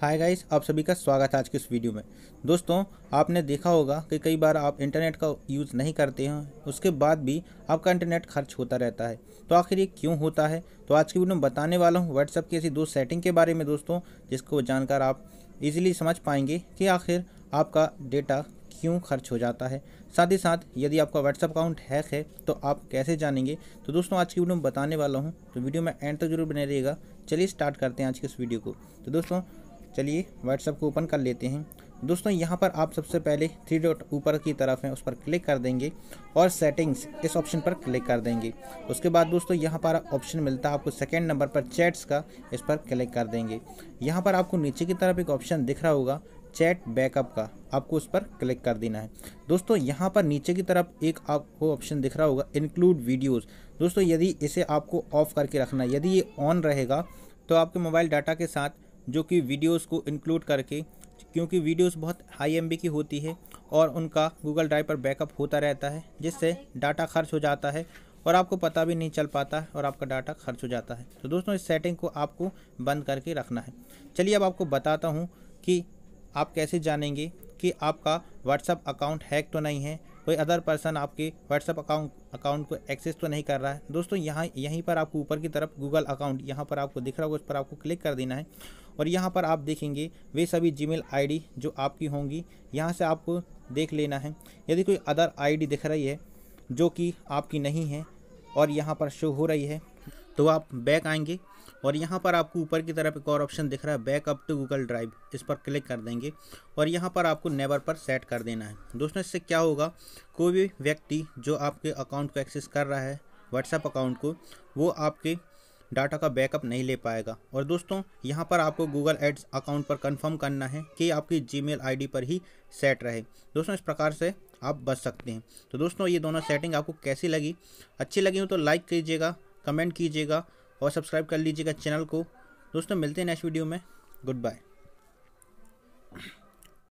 hi guys आप सभी का स्वागत है आज के इस वीडियो में दोस्तों आपने देखा होगा कि कई बार आप इंटरनेट का यूज़ नहीं करते हैं उसके बाद भी आपका इंटरनेट खर्च होता रहता है तो आखिर ये क्यों होता है तो आज की वीडियो में बताने वाला हूँ व्हाट्सअप की ऐसी दो सेटिंग के बारे में दोस्तों जिसको जानकर आप ईजिली समझ पाएंगे कि आखिर आपका डेटा क्यों खर्च हो जाता है साथ ही साथ यदि आपका व्हाट्सअप अकाउंट हैक है तो आप कैसे जानेंगे तो दोस्तों आज की वीडियो में बताने वाला हूँ तो वीडियो में एंड तक तो जरूर बने रहिएगा चलिए स्टार्ट करते हैं आज के इस वीडियो को तो दोस्तों चलिए व्हाट्सअप को ओपन कर लेते हैं दोस्तों यहाँ पर आप सबसे पहले थ्री डॉट ऊपर की तरफ है उस पर क्लिक कर देंगे और सेटिंग्स इस ऑप्शन पर क्लिक कर देंगे उसके बाद दोस्तों यहाँ पर ऑप्शन मिलता है आपको सेकेंड नंबर पर चैट्स का इस पर क्लिक कर देंगे यहाँ पर आपको नीचे की तरफ एक ऑप्शन दिख रहा होगा चैट बैकअप का आपको उस पर क्लिक कर देना है दोस्तों यहाँ पर नीचे की तरफ एक आपको ऑप्शन दिख रहा होगा इंक्लूड वीडियोस दोस्तों यदि इसे आपको ऑफ करके रखना है यदि ये ऑन रहेगा तो आपके मोबाइल डाटा के साथ जो कि वीडियोस को इंक्लूड करके क्योंकि वीडियोस बहुत हाई एम की होती है और उनका गूगल ड्राइव पर बैकअप होता रहता है जिससे डाटा खर्च हो जाता है और आपको पता भी नहीं चल पाता है और आपका डाटा खर्च हो जाता है तो दोस्तों इस सेटिंग को आपको बंद करके रखना है चलिए अब आपको बताता हूँ कि आप कैसे जानेंगे कि आपका व्हाट्सअप अकाउंट हैक तो नहीं है कोई अदर पर्सन आपके व्हाट्सअप अकाउंट अकाउंट को एक्सेस तो नहीं कर रहा है दोस्तों यहाँ यहीं पर आपको ऊपर की तरफ गूगल अकाउंट यहाँ पर आपको दिख रहा होगा उस पर आपको क्लिक कर देना है और यहाँ पर आप देखेंगे वे सभी जी मेल जो आपकी होंगी यहाँ से आपको देख लेना है यदि कोई अदर डी दिख रही है जो कि आपकी नहीं है और यहाँ पर शो हो रही है तो आप बैक आएंगे और यहाँ पर आपको ऊपर की तरफ एक और ऑप्शन दिख रहा है बैकअप टू गूगल ड्राइव इस पर क्लिक कर देंगे और यहाँ पर आपको नेबर पर सेट कर देना है दोस्तों इससे क्या होगा कोई भी व्यक्ति जो आपके अकाउंट को एक्सेस कर रहा है व्हाट्सएप अकाउंट को वो आपके डाटा का बैकअप नहीं ले पाएगा और दोस्तों यहाँ पर आपको गूगल एड्स अकाउंट पर कंफर्म करना है कि आपकी जीमेल आईडी पर ही सेट रहे दोस्तों इस प्रकार से आप बच सकते हैं तो दोस्तों ये दोनों सेटिंग आपको कैसी लगी अच्छी लगी हो तो लाइक कीजिएगा कमेंट कीजिएगा और सब्सक्राइब कर लीजिएगा चैनल को दोस्तों मिलते हैं नेक्स्ट वीडियो में गुड बाय